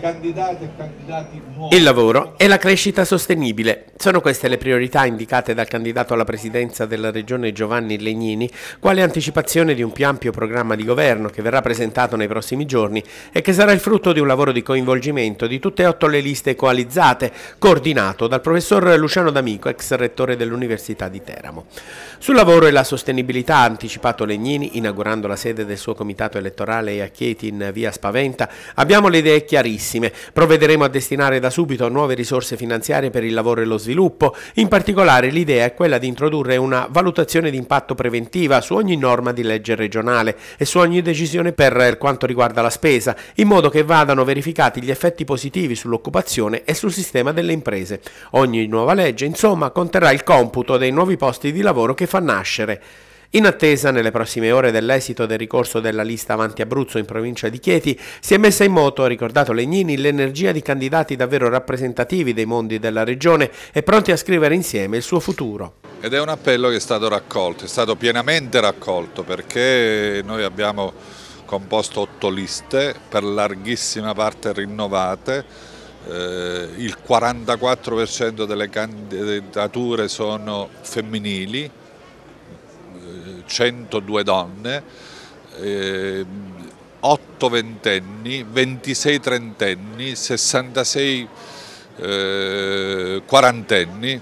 candidati e nuovi. Il lavoro e la crescita sostenibile. Sono queste le priorità indicate dal candidato alla presidenza della regione Giovanni Legnini, quale anticipazione di un più ampio programma di governo che verrà presentato nei prossimi giorni e che sarà il frutto di un lavoro di coinvolgimento di tutte e otto le liste coalizzate, coordinato dal professor Luciano D'Amico, ex rettore dell'Università di Teramo. Sul lavoro e la sostenibilità ha anticipato Legnini, inaugurando la sede del suo comitato elettorale a Chieti in via Spaventa, abbiamo le idee chiare chiarissime. Provvederemo a destinare da subito nuove risorse finanziarie per il lavoro e lo sviluppo. In particolare l'idea è quella di introdurre una valutazione di impatto preventiva su ogni norma di legge regionale e su ogni decisione per quanto riguarda la spesa, in modo che vadano verificati gli effetti positivi sull'occupazione e sul sistema delle imprese. Ogni nuova legge, insomma, conterrà il computo dei nuovi posti di lavoro che fa nascere. In attesa, nelle prossime ore dell'esito del ricorso della lista Avanti Abruzzo in provincia di Chieti, si è messa in moto, ricordato Legnini, l'energia di candidati davvero rappresentativi dei mondi della regione e pronti a scrivere insieme il suo futuro. Ed è un appello che è stato raccolto, è stato pienamente raccolto perché noi abbiamo composto otto liste, per larghissima parte rinnovate, eh, il 44% delle candidature sono femminili, 102 donne, 8 ehm, ventenni, 26 trentenni, 66 eh, quarantenni.